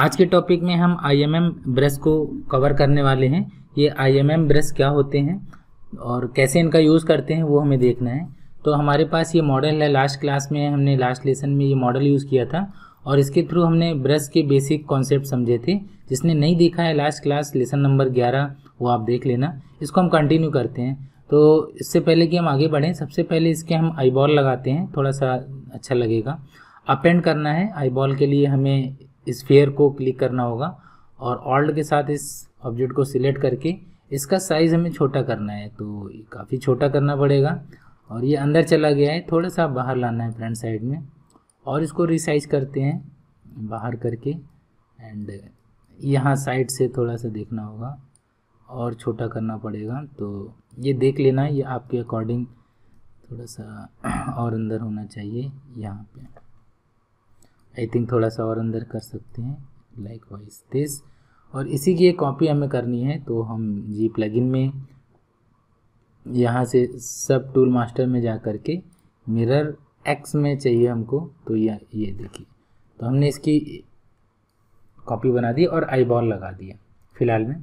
आज के टॉपिक में हम आई एम एम ब्रश को कवर करने वाले हैं ये आई एम एम ब्रश क्या होते हैं और कैसे इनका यूज़ करते हैं वो हमें देखना है तो हमारे पास ये मॉडल है लास्ट क्लास में हमने लास्ट लेसन में ये मॉडल यूज़ किया था और इसके थ्रू हमने ब्रश के बेसिक कॉन्सेप्ट समझे थे जिसने नहीं देखा है लास्ट क्लास लेसन नंबर ग्यारह वो आप देख लेना इसको हम कंटिन्यू करते हैं तो इससे पहले कि हम आगे बढ़ें सबसे पहले इसके हम आई बॉल लगाते हैं थोड़ा सा अच्छा लगेगा अपेंड करना है आई बॉल के लिए हमें इस फेयर को क्लिक करना होगा और ऑल्ट के साथ इस ऑब्जेक्ट को सिलेक्ट करके इसका साइज़ हमें छोटा करना है तो काफ़ी छोटा करना पड़ेगा और ये अंदर चला गया है थोड़ा सा बाहर लाना है फ्रंट साइड में और इसको रिसाइज करते हैं बाहर करके एंड यहाँ साइड से थोड़ा सा देखना होगा और छोटा करना पड़ेगा तो ये देख लेना ये आपके अकॉर्डिंग थोड़ा सा और अंदर होना चाहिए यहाँ पे आई थिंक थोड़ा सा और अंदर कर सकते हैं लाइक वाइज दिस और इसी की एक कॉपी हमें करनी है तो हम जी प्लगइन में यहाँ से सब टूल मास्टर में जा कर के मिरर एक्स में चाहिए हमको तो यह ये देखिए तो हमने इसकी कॉपी बना दी और आई बॉल लगा दिया फिलहाल में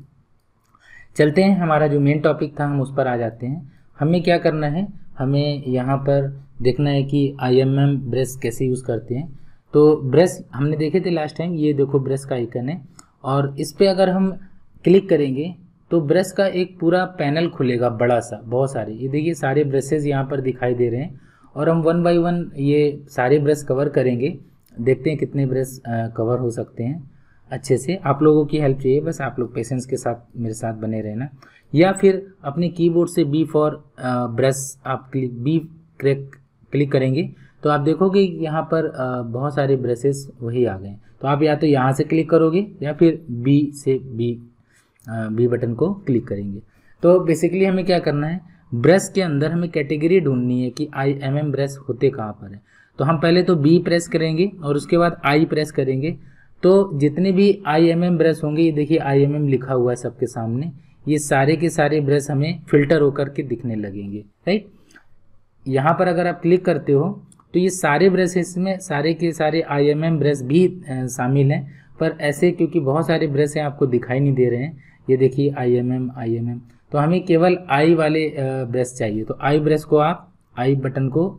चलते हैं हमारा जो मेन टॉपिक था हम उस पर आ जाते हैं हमें क्या करना है हमें यहाँ पर देखना है कि आई एम एम ब्रेस कैसे यूज़ करते हैं तो ब्रश हमने देखे थे लास्ट टाइम ये देखो ब्रश का आइकन है और इस पर अगर हम क्लिक करेंगे तो ब्रश का एक पूरा पैनल खुलेगा बड़ा सा बहुत सारे ये देखिए सारे ब्रशेज यहाँ पर दिखाई दे रहे हैं और हम वन बाई वन ये सारे ब्रश कवर करेंगे देखते हैं कितने ब्रश कवर हो सकते हैं अच्छे से आप लोगों की हेल्प चाहिए बस आप लोग पेशेंस के साथ मेरे साथ बने रहना या फिर अपने कीबोर्ड से बी फॉर ब्रश आप क्लिक बी क्लिक करेंगे तो आप देखोगे यहाँ पर बहुत सारे ब्रशेस वही आ गए तो आप या तो यहाँ से क्लिक करोगे या फिर बी से बी बी बटन को क्लिक करेंगे तो बेसिकली हमें क्या करना है ब्रश के अंदर हमें कैटेगरी ढूंढनी है कि आई एम एम ब्रश होते कहाँ पर है तो हम पहले तो बी प्रेस करेंगे और उसके बाद आई प्रेस करेंगे तो जितने भी आई एम एम ब्रश होंगे ये देखिए आई एम एम लिखा हुआ है सबके सामने ये सारे के सारे ब्रश हमें फिल्टर होकर के दिखने लगेंगे राइट यहाँ पर अगर आप क्लिक करते हो तो ये सारे ब्रशेस में सारे के सारे आई एम एम ब्रश भी शामिल हैं पर ऐसे क्योंकि बहुत सारे ब्रश हैं आपको दिखाई नहीं दे रहे हैं ये देखिए I M M I M M तो हमें केवल आई वाले ब्रश चाहिए तो आई ब्रश को आप आई बटन को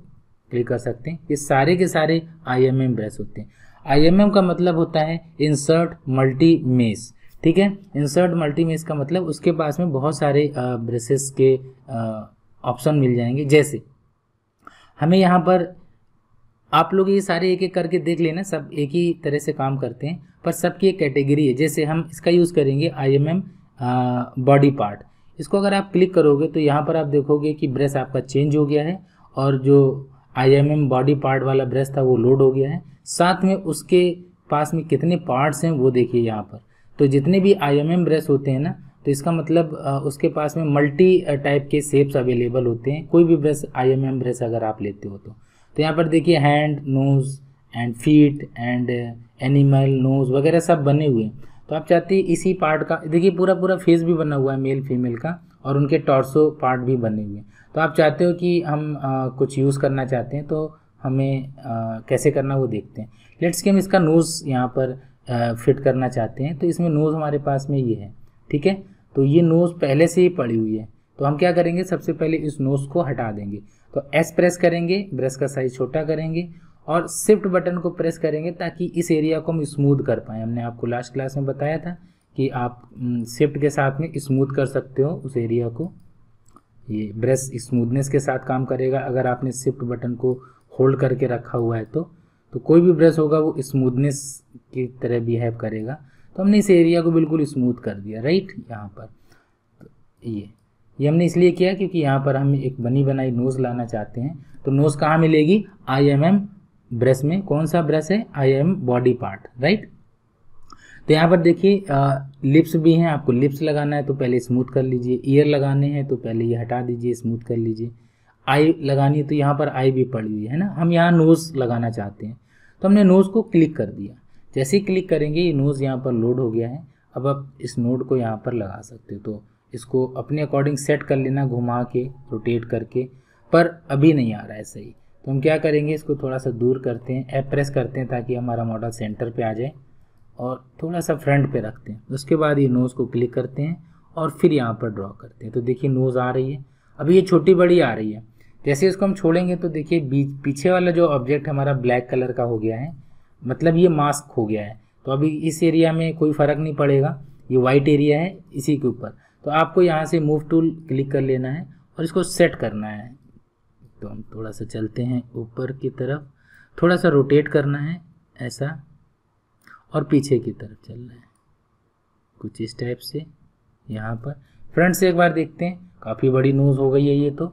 क्लिक कर सकते हैं ये सारे के सारे आई एम एम ब्रश होते हैं आई एम एम का मतलब होता है इंसर्ट मल्टी मेस ठीक है इंसर्ट मल्टी मेस का मतलब उसके पास में बहुत सारे ब्रशेस के ऑप्शन मिल जाएंगे जैसे हमें यहाँ पर आप लोग ये सारे एक एक करके देख लेना सब एक ही तरह से काम करते हैं पर सबकी एक कैटेगरी है जैसे हम इसका यूज़ करेंगे I M M body part इसको अगर आप क्लिक करोगे तो यहाँ पर आप देखोगे कि ब्रश आपका चेंज हो गया है और जो I M M body part वाला ब्रश था वो लोड हो गया है साथ में उसके पास में कितने पार्ट्स हैं वो देखिए यहाँ पर तो जितने भी आई एम एम ब्रश होते हैं ना तो इसका मतलब उसके पास में मल्टी टाइप के शेप्स अवेलेबल होते हैं कोई भी brush I M M brush अगर आप लेते हो तो तो यहाँ पर देखिए hand nose and feet and animal nose वगैरह सब बने हुए हैं तो आप चाहते हैं इसी पार्ट का देखिए पूरा पूरा फेस भी बना हुआ है मेल फीमेल का और उनके टॉर्सो पार्ट भी बने हुए हैं तो आप चाहते हो कि हम आ, uh, कुछ यूज़ करना चाहते हैं तो हमें आ, uh, कैसे करना वो देखते हैं लेट्स कि हम इसका नोज़ यहाँ पर आ, uh, फिट करना चाहते हैं तो इसमें नोज़ हमारे पास में ये है ठीक है तो ये नोज़ पहले से ही पड़ी हुई है तो हम क्या करेंगे सबसे पहले इस नोज़ को हटा देंगे तो एस प्रेस करेंगे ब्रश का साइज छोटा करेंगे और शिफ्ट बटन को प्रेस करेंगे ताकि इस एरिया को हम स्मूथ कर पाएँ हमने आपको लास्ट क्लास में बताया था कि आप शिफ्ट के साथ में स्मूथ कर सकते हो उस एरिया को ये ब्रश स्मूथनेस के साथ काम करेगा अगर आपने शिफ्ट बटन को होल्ड करके रखा हुआ है तो तो कोई भी ब्रश होगा वो स्मूथनेस की तरह बिहेव करेगा तो हमने इस एरिया को बिल्कुल स्मूथ कर दिया राइट यहाँ पर तो ये ये हमने इसलिए किया क्योंकि यहाँ पर हम एक बनी बनाई नोज़ लाना चाहते हैं तो नोज़ कहाँ मिलेगी आई एम एम ब्रश में कौन सा ब्रश है I am body part right तो यहाँ पर देखिए लिप्स भी हैं आपको लिप्स लगाना है तो पहले स्मूथ कर लीजिए ईयर लगाने हैं तो पहले ये हटा दीजिए स्मूथ कर लीजिए आई लगानी है तो यहाँ पर आई भी पड़ी हुई है ना हम यहाँ नोज़ लगाना चाहते हैं तो हमने नोज़ को क्लिक कर दिया जैसे ही क्लिक करेंगे ये नोज़ यहाँ पर लोड हो गया है अब आप इस नोड को यहाँ पर लगा सकते हो तो इसको अपने अकॉर्डिंग सेट कर लेना घुमा के रोटेट करके पर अभी नहीं आ रहा है सही तो हम क्या करेंगे इसको थोड़ा सा दूर करते हैं ऐप प्रेस करते हैं ताकि हमारा मॉडल सेंटर पे आ जाए और थोड़ा सा फ्रंट पे रखते हैं उसके बाद ये नोज़ को क्लिक करते हैं और फिर यहाँ पर ड्रॉ करते हैं तो देखिए नोज़ आ रही है अभी ये छोटी बड़ी आ रही है जैसे इसको हम छोड़ेंगे तो देखिए बीच पीछे वाला जो ऑब्जेक्ट हमारा ब्लैक कलर का हो गया है मतलब ये मास्क हो गया है तो अभी इस एरिया में कोई फ़र्क नहीं पड़ेगा ये वाइट एरिया है इसी के ऊपर तो आपको यहाँ से मूव टूल क्लिक कर लेना है और इसको सेट करना है तो हम थोड़ा सा चलते हैं ऊपर की तरफ थोड़ा सा रोटेट करना है ऐसा और पीछे की तरफ चलना है कुछ इस टाइप से यहाँ पर फ्रंट से एक बार देखते हैं काफ़ी बड़ी नोज़ हो गई है ये तो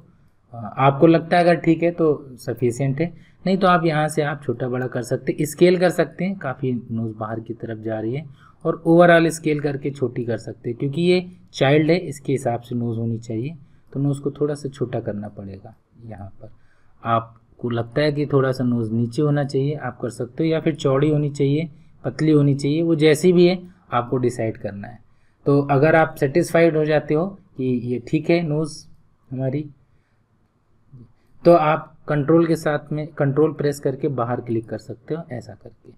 आपको लगता है अगर ठीक है तो सफिशियंट है नहीं तो आप यहाँ से आप छोटा बड़ा कर सकते स्केल कर सकते हैं काफ़ी नोज़ बाहर की तरफ जा रही है और ओवरऑल स्केल करके छोटी कर सकते हैं क्योंकि ये चाइल्ड है इसके हिसाब से नोज़ होनी चाहिए तो नोज़ को थोड़ा सा छोटा करना पड़ेगा यहाँ पर आपको लगता है कि थोड़ा सा नोज़ नीचे होना चाहिए आप कर सकते हो या फिर चौड़ी होनी चाहिए पतली होनी चाहिए वो जैसी भी है आपको डिसाइड करना है तो अगर आप सेटिस्फाइड हो जाते हो कि ये ठीक है नोज़ हमारी तो आप कंट्रोल के साथ में कंट्रोल प्रेस करके बाहर क्लिक कर सकते हो ऐसा करके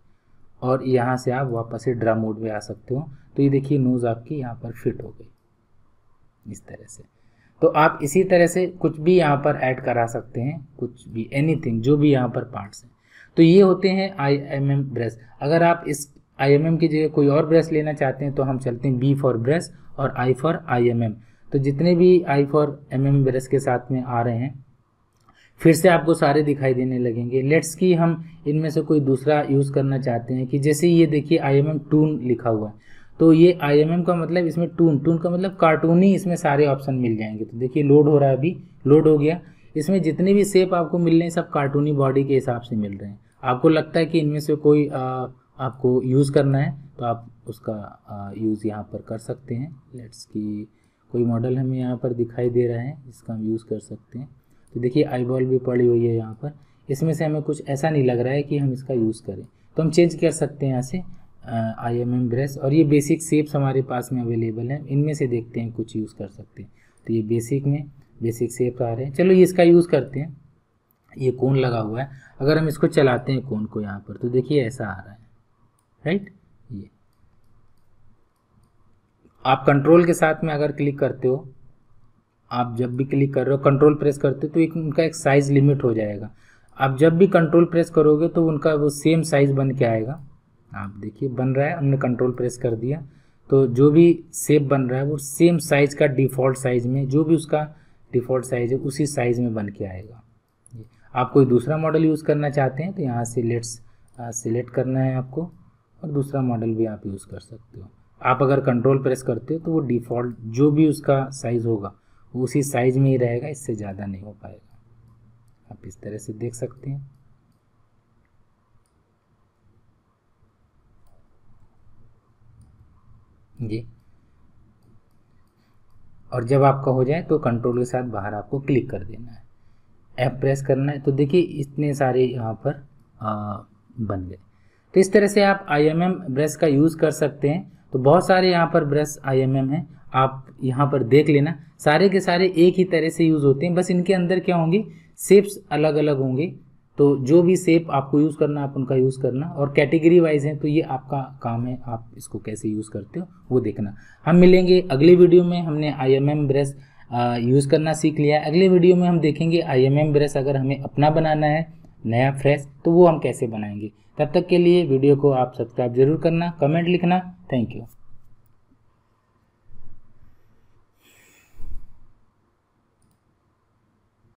और यहाँ से आप वापस से ड्रा मोड में आ सकते हो तो ये देखिए नोज़ आपकी यहाँ पर फिट हो गई इस तरह से तो आप इसी तरह से कुछ भी यहाँ पर ऐड करा सकते हैं कुछ भी एनीथिंग जो भी यहाँ पर पार्ट्स हैं तो ये होते हैं आई एम एम ब्रश अगर आप इस आई एम एम की जगह कोई और ब्रश लेना चाहते हैं तो हम चलते हैं बी फॉर ब्रश और I for I M M तो जितने भी I for M M brush के साथ में आ रहे हैं फिर से आपको सारे दिखाई देने लगेंगे लेट्स की हम इनमें से कोई दूसरा यूज़ करना चाहते हैं कि जैसे ये देखिए आई एम एम टून लिखा हुआ है तो ये आई एम एम का मतलब इसमें टून टून का मतलब कार्टूनी इसमें सारे ऑप्शन मिल जाएंगे तो देखिए लोड हो रहा है अभी लोड हो गया इसमें जितने भी सेप आपको मिल रहे हैं सब कार्टूनी बॉडी के हिसाब से मिल रहे हैं आपको लगता है कि इनमें से कोई आ, आपको यूज़ करना है तो आप उसका यूज़ यहाँ पर कर सकते हैं लेट्स की कोई मॉडल हमें यहाँ पर दिखाई दे रहा है जिसका हम यूज़ कर सकते हैं तो देखिए आई बॉल भी पड़ी हुई है यहाँ पर इसमें से हमें कुछ ऐसा नहीं लग रहा है कि हम इसका यूज़ करें तो हम चेंज कर सकते हैं यहाँ से आई एम एम ब्रश और ये बेसिक शेप्स हमारे पास में अवेलेबल हैं इनमें से देखते हैं कुछ यूज़ कर सकते हैं तो ये बेसिक में बेसिक शेप्स आ रहे हैं चलो ये इसका यूज़ करते हैं ये कोन लगा हुआ है अगर हम इसको चलाते हैं कोन को यहाँ पर तो देखिए ऐसा आ रहा है राइट ये आप कंट्रोल के साथ में अगर क्लिक करते हो आप जब भी क्लिक कर रहे हो कंट्रोल प्रेस करते हो तो एक उनका एक साइज़ लिमिट हो जाएगा आप जब भी कंट्रोल प्रेस करोगे तो उनका वो सेम साइज़ बन के आएगा आप देखिए बन रहा है हमने कंट्रोल प्रेस कर दिया तो जो भी सेप बन रहा है वो सेम साइज़ का डिफ़ॉल्ट साइज़ में जो भी उसका डिफ़ॉल्ट साइज़ है उसी साइज़ में बन के आएगा आप कोई दूसरा मॉडल यूज़ करना चाहते हैं तो यहाँ से लेट्स सिलेक्ट करना है आपको और दूसरा मॉडल भी आप यूज़ कर सकते हो आप अगर कंट्रोल प्रेस करते हो तो वो डिफ़ॉल्ट जो भी उसका साइज़ होगा उसी साइज में ही रहेगा इससे ज़्यादा नहीं हो पाएगा आप इस तरह से देख सकते हैं जी और जब आपका हो जाए तो कंट्रोल के साथ बाहर आपको क्लिक कर देना है ऐप प्रेस करना है तो देखिए इतने सारे यहाँ पर आ, बन गए तो इस तरह से आप आई एम एम ब्रश का यूज़ कर सकते हैं तो बहुत सारे यहाँ पर ब्रश आई एम एम हैं आप यहाँ पर देख लेना सारे के सारे एक ही तरह से यूज़ होते हैं बस इनके अंदर क्या होंगे सेप्स अलग अलग होंगे तो जो भी सेप आपको यूज़ करना आप उनका यूज़ करना और कैटेगरी वाइज है तो ये आपका काम है आप इसको कैसे यूज़ करते हो वो देखना हम मिलेंगे अगले वीडियो में हमने I M M brush use करना सीख लिया अगले वीडियो में हम देखेंगे आई एम एम ब्रश अगर हमें अपना बनाना है नया फ्रेश तो वो हम कैसे बनाएंगे तब तक के लिए वीडियो को आप सब्सक्राइब जरूर करना कमेंट लिखना थैंक यू